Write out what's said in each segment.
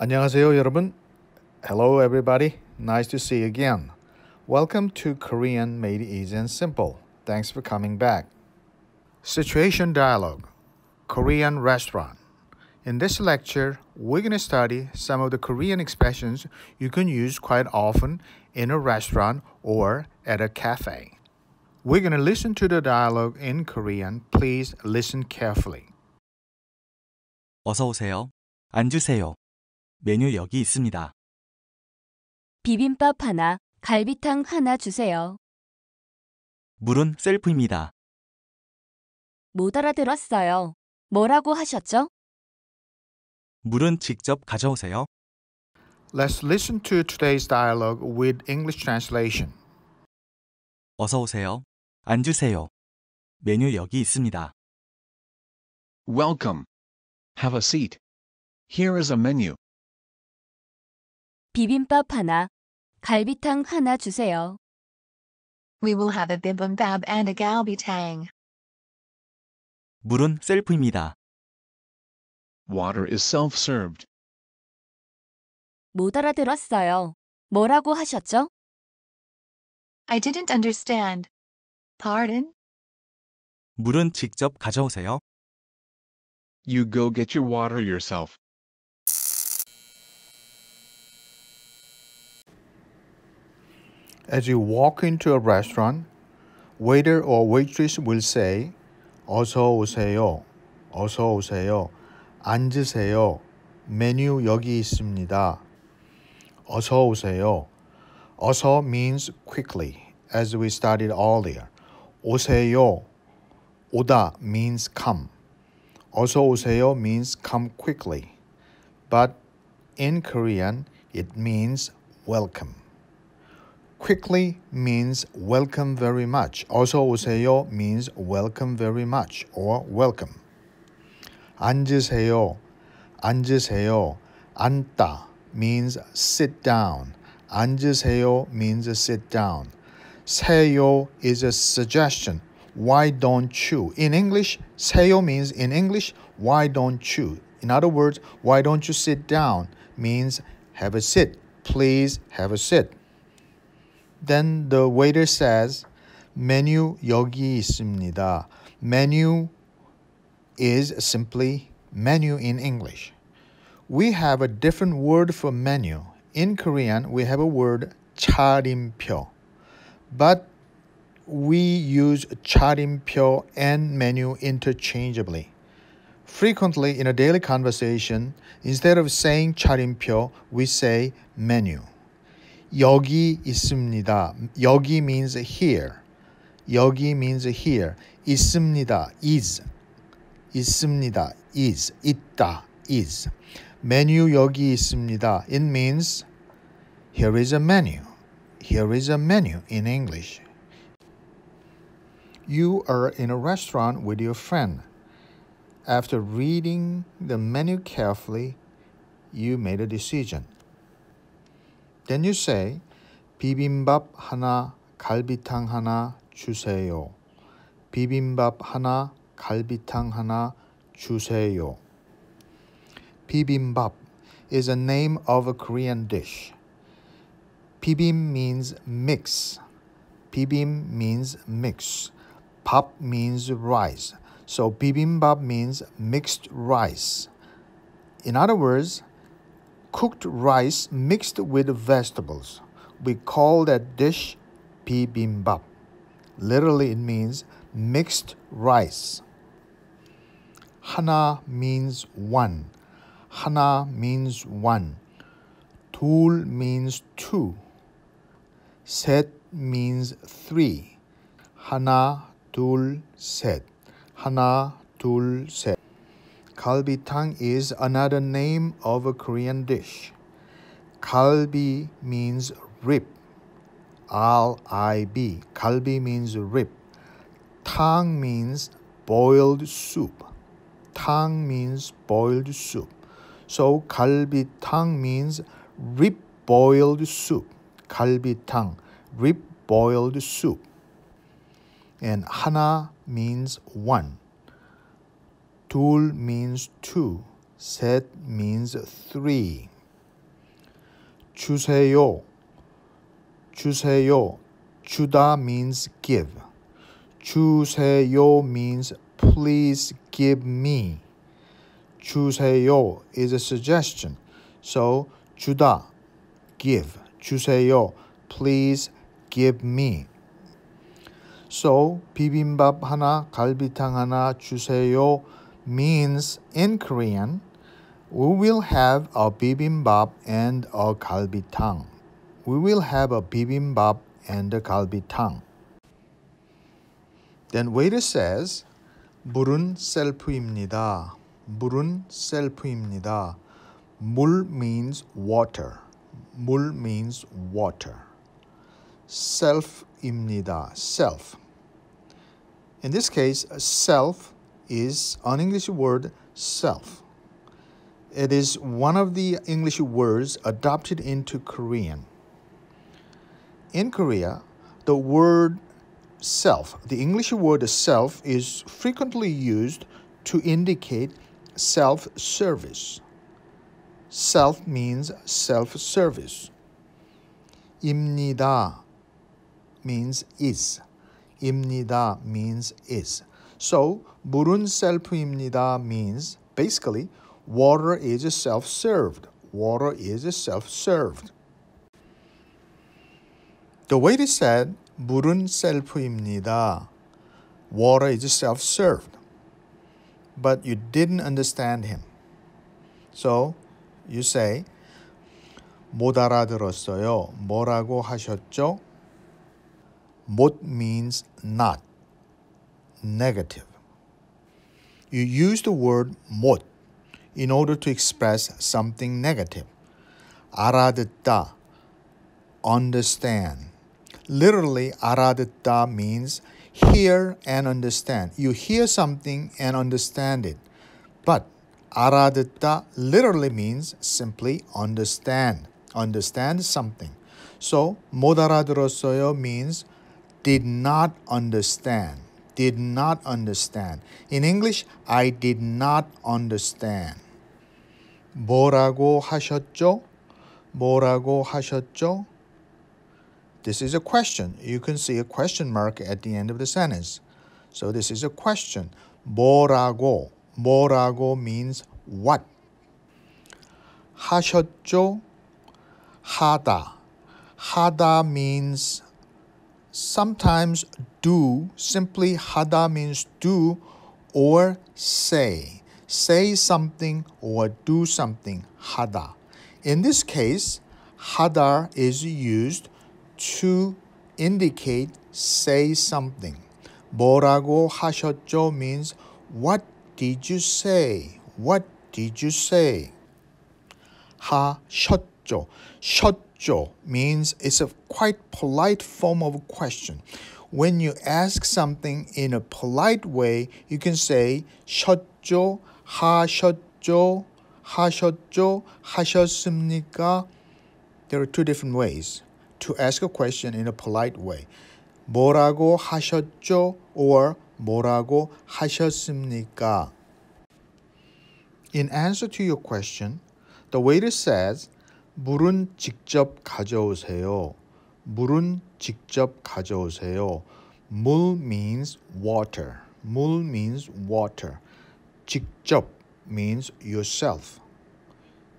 안녕하세요, 여러분. Hello, everybody. Nice to see you again. Welcome to Korean Made Easy and Simple. Thanks for coming back. Situation Dialogue Korean Restaurant. In this lecture, we're going to study some of the Korean expressions you can use quite often in a restaurant or at a cafe. We're going to listen to the dialogue in Korean. Please listen carefully. 어서 오세요. 앉으세요. 메뉴 여기 있습니다. 비빔밥 하나, 갈비탕 하나 주세요. 물은 셀프입니다. 못 알아들었어요. 뭐라고 하셨죠? 물은 직접 가져오세요. Let's listen to today's dialogue with English translation. 어서 오세요. 앉으세요. 메뉴 여기 있습니다. Welcome. Have a seat. Here is a menu. 비빔밥 하나, 갈비탕 하나 주세요. We will have a bibimbap and a galbitang. 물은 셀프입니다. Water is self-served. 못 알아들었어요. 뭐라고 하셨죠? I didn't understand. Pardon? 물은 직접 가져오세요. You go get your water yourself. As you walk into a restaurant, waiter or waitress will say, 어서 오세요. 어서 오세요. 앉으세요. 메뉴 여기 있습니다. 어서 오세요. 어서 means quickly, as we studied earlier. 오세요. 오다 means come. 어서 오세요 means come quickly. But in Korean, it means welcome. Quickly means welcome very much. Also, 오세요 means welcome very much or welcome. 앉으세요, 앉으세요. 앉다 means sit down. 앉으세요 means sit down. 세요 is a suggestion. Why don't you? In English, 세요 means in English, why don't you? In other words, why don't you sit down means have a sit. Please have a sit. Then the waiter says, "Menu 여기 있습니다." Menu is simply menu in English. We have a different word for menu. In Korean, we have a word 차림표. But we use 차림표 and menu interchangeably. Frequently in a daily conversation, instead of saying 차림표, we say menu. 여기 있습니다. 여기 means here. 여기 means here. 있습니다. is. 있습니다. is. 있다. is. 메뉴 여기 있습니다. It means here is a menu. Here is a menu in English. You are in a restaurant with your friend. After reading the menu carefully, you made a decision. Then you say, 비빔밥 하나, 갈비탕 하나 주세요. 비빔밥 하나, 갈비탕 하나 주세요. Bibimbap is a name of a Korean dish. Bibim means mix. Bibim means mix. Pap means rice. So bibimbap means mixed rice. In other words, cooked rice mixed with vegetables. We call that dish bibimbap. Literally, it means mixed rice. Hana means one. Hana means one. Tul means two. Set means three. Hana, tul, set. Hana, tul, set. Kalbi tang is another name of a Korean dish. Kalbi means rib. R-I-B. Kalbi means rib. Tang means boiled soup. Tang means boiled soup. So kalbi tang means rib boiled soup. Kalbi tang, rib boiled soup. And hana means one. Tul means two. Set means three. 주세요. 주세요. 주다 means give. 주세요 means please give me. 주세요 is a suggestion. So 주다 give. 주세요 please give me. So 비빔밥 하나, 갈비탕 하나 주세요 means in Korean, we will have a bibimbap and a galbitang. We will have a bibimbap and a galbitang. Then waiter says, 물은 셀프입니다. 물은 셀프입니다. 물 means water. 물 means water. Self입니다. Self. In this case, self is an English word self. It is one of the English words adopted into Korean. In Korea, the word self, the English word self, is frequently used to indicate self service. Self means self service. Imnida means is. Imnida means is. So, 물은 셀프입니다 means basically water is self-served. Water is self-served. The way they said 물은 셀프입니다. Water is self-served. But you didn't understand him. So you say 못 알아들었어요. 뭐라고 하셨죠? 못 means not negative. You use the word "mod" in order to express something negative. 알아듣다, understand. Literally, 알아듣다 means hear and understand. You hear something and understand it. But 알아듣다 literally means simply understand. Understand something. So, 못 알아들었어요 means did not understand did not understand. In English, I did not understand. 뭐라고 하셨죠? 뭐라고 하셨죠? This is a question. You can see a question mark at the end of the sentence. So this is a question. 뭐라고? 뭐라고 means what? 하셨죠? 하다. 하다 means Sometimes do, simply hada means do or say. Say something or do something, hada. In this case, hada is used to indicate say something. 뭐라고 하셨죠 means what did you say? What did you say? 하셨죠. 셨 jo means it's a quite polite form of question. When you ask something in a polite way, you can say 셨죠, 하셨죠, 하셨죠, 하셨습니까? There are two different ways to ask a question in a polite way. 뭐라고 하셨죠? or 뭐라고 하셨습니까? In answer to your question, the waiter says 물은 직접 가져오세요. 물은 직접 가져오세요. 물 means water. 물 means water. 직접 means yourself.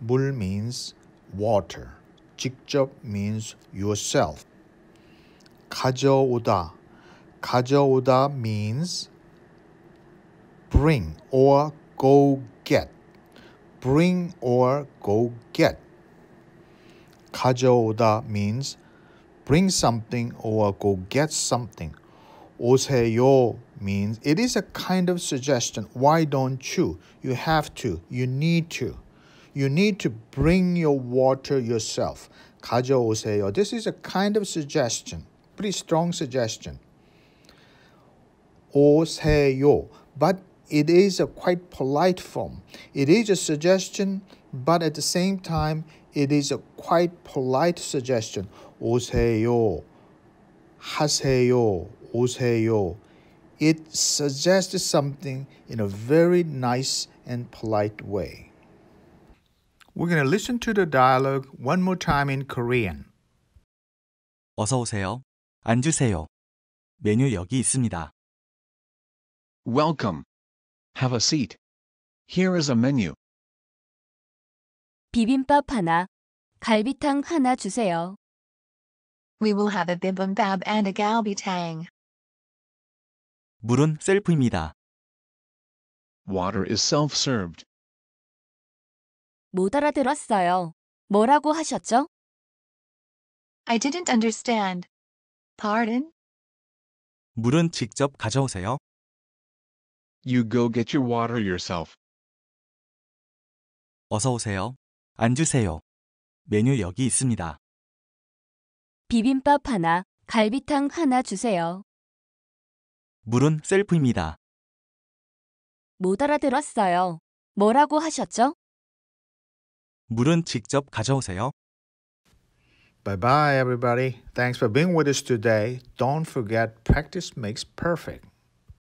물 means water. 직접 means yourself. 가져오다. 가져오다 means bring or go get. bring or go get. 가져오다 means bring something or go get something. 오세요 means it is a kind of suggestion. Why don't you? You have to. You need to. You need to bring your water yourself. 가져오세요. This is a kind of suggestion. Pretty strong suggestion. 오세요. But it is a quite polite form. It is a suggestion, but at the same time, it is a quite polite suggestion. 오세요, 하세요, 오세요. It suggests something in a very nice and polite way. We're going to listen to the dialogue one more time in Korean. 어서 오세요. 앉으세요. 메뉴 여기 있습니다. Welcome. Have a seat. Here is a menu. 비빔밥 하나, 갈비탕 하나 주세요. We will have a bibimbap and a galbitang. 물은 셀프입니다. Water is self-served. 못 알아들었어요. 뭐라고 하셨죠? I didn't understand. Pardon? 물은 직접 가져오세요. You go get your water yourself. 어서 오세요. 앉으세요. 메뉴 여기 있습니다. 비빔밥 하나, 갈비탕 하나 주세요. 물은 셀프입니다. 못 알아들었어요. 뭐라고 하셨죠? 물은 직접 가져오세요. Bye bye, everybody. Thanks for being with us today. Don't forget, practice makes perfect.